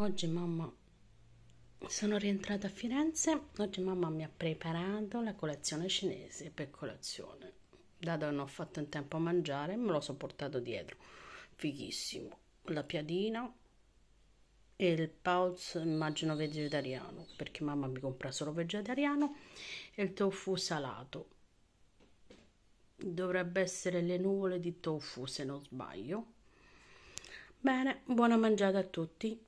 oggi mamma sono rientrata a Firenze, oggi mamma mi ha preparato la colazione cinese per colazione. Dato che non ho fatto in tempo a mangiare, me lo sono portato dietro. Fighissimo. La piadina e il pauz immagino vegetariano, perché mamma mi compra solo vegetariano, e il tofu salato. Dovrebbe essere le nuvole di tofu, se non sbaglio. Bene, buona mangiata a tutti.